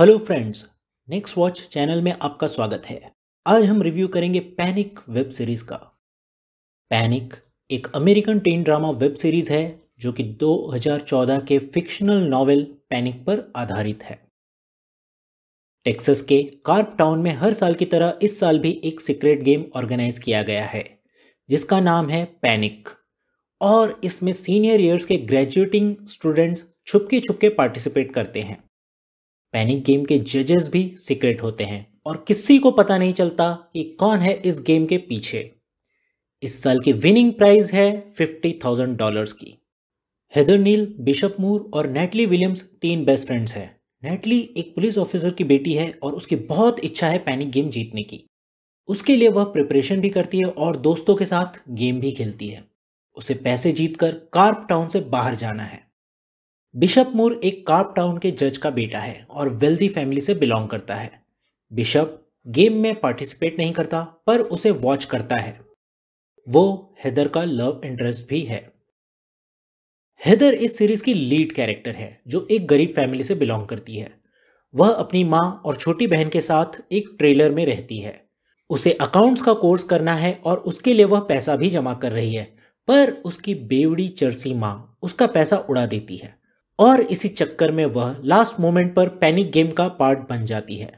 hello friends next watch channel में आपका स्वागत है आज हम रिव्यू करेंगे पैनिक वेब सीरीज का पैनिक एक American teen drama web series है जो कि 2014 के फिक्शनल नॉवेल पैनिक पर आधारित है टेक्सस के कार्प टाउन में हर साल की तरह इस साल भी एक सीक्रेट गेम ऑर्गेनाइज किया गया है जिसका नाम है पैनिक और इसमें सीनियर ईयर्स के ग्रेजुएटिंग स्टूडेंट्स छुपके छुपके पार्टिसिपेट करते हैं पैनिक गेम के जजेस भी सीक्रेट होते हैं और किसी को पता नहीं चलता कि कौन है इस गेम के पीछे इस साल की विनिंग प्राइज है फिफ्टी थाउजेंड डॉलर की हेदर नील बिशप मूर और नेटली विलियम्स तीन बेस्ट फ्रेंड्स हैं नेटली एक पुलिस ऑफिसर की बेटी है और उसकी बहुत इच्छा है पैनिक गेम जीतने की उसके लिए वह प्रिपरेशन भी करती है और दोस्तों के साथ गेम भी खेलती है उसे पैसे जीतकर कार्प टाउन से बाहर जाना है बिशप मूर एक कार्प टाउन के जज का बेटा है और वेल्दी फैमिली से बिलोंग करता है बिशप गेम में पार्टिसिपेट नहीं करता पर उसे वॉच करता है वो हैदर का लव इंटरेस्ट भी है हैदर इस सीरीज की लीड कैरेक्टर है जो एक गरीब फैमिली से बिलोंग करती है वह अपनी माँ और छोटी बहन के साथ एक ट्रेलर में रहती है उसे अकाउंट्स का कोर्स करना है और उसके लिए वह पैसा भी जमा कर रही है पर उसकी बेवड़ी चरसी माँ उसका पैसा उड़ा देती है और इसी चक्कर में वह लास्ट मोमेंट पर पैनिक गेम का पार्ट बन जाती है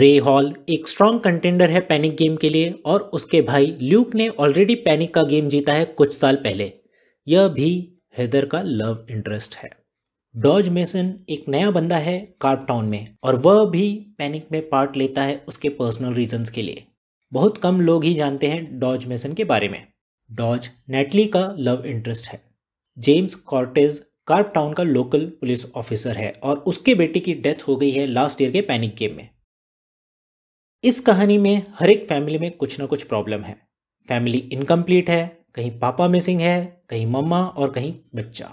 रे हॉल एक स्ट्रॉन्ग कंटेंडर है पैनिक गेम के लिए और उसके भाई ल्यूक ने ऑलरेडी पैनिक का गेम जीता है कुछ साल पहले यह भी हैदर का लव इंटरेस्ट है डॉज मेसन एक नया बंदा है कार्पटाउन में और वह भी पैनिक में पार्ट लेता है उसके पर्सनल रीजंस के लिए बहुत कम लोग ही जानते हैं डॉज मेसन के बारे में डॉज नेटली का लव इंटरेस्ट है जेम्स कॉर्टेज कार्प टाउन का लोकल पुलिस ऑफिसर है और उसके बेटे की डेथ हो गई है लास्ट ईयर के पैनिक गेम में इस कहानी में हर एक फैमिली में कुछ ना कुछ प्रॉब्लम है फैमिली इनकम्प्लीट है कहीं पापा मिसिंग है कहीं मम्मा और कहीं बच्चा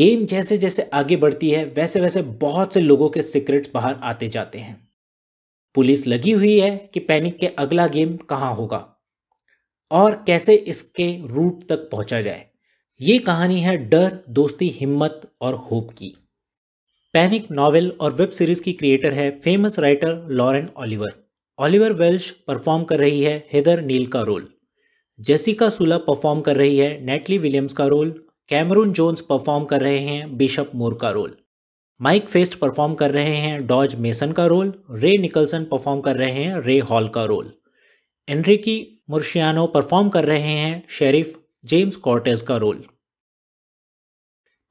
गेम जैसे जैसे आगे बढ़ती है वैसे वैसे बहुत से लोगों के सीक्रेट्स बाहर आते जाते हैं पुलिस लगी हुई है कि पैनिक के अगला गेम कहाँ होगा और कैसे इसके रूट तक पहुंचा जाए ये कहानी है डर दोस्ती हिम्मत और होप की पैनिक नावल और वेब सीरीज की क्रिएटर है famous writer Lauren Oliver Oliver Welch perform कर रही है हेदर नील का रोल जेसिका सुला परफॉर्म कर रही है नेटली विलियम्स का रोल कैमरून जोन्स परफॉर्म कर रहे हैं बिशप मोर का रोल माइक फेस्ट परफॉर्म कर रहे हैं डॉज मेसन का रोल रे निकलसन परफॉर्म कर रहे हैं रे हॉल का रोल एनरिकी मुर्शियानो परफॉर्म कर रहे हैं शेरिफ जेम्स कॉर्टेज का रोल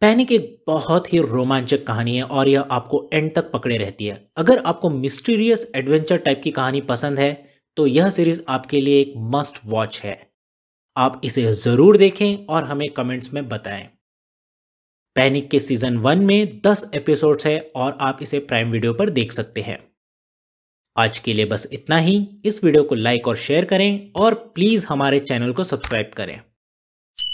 पैनिक एक बहुत ही रोमांचक कहानी है और यह आपको एंड तक पकड़े रहती है अगर आपको मिस्टीरियस एडवेंचर टाइप की कहानी पसंद है तो यह सीरीज आपके लिए एक मस्ट वॉच है आप इसे ज़रूर देखें और हमें कमेंट्स में बताएं पैनिक के सीजन वन में दस एपिसोड्स है और आप इसे प्राइम वीडियो पर देख सकते हैं आज के लिए बस इतना ही इस वीडियो को लाइक और शेयर करें और प्लीज़ हमारे चैनल को सब्सक्राइब करें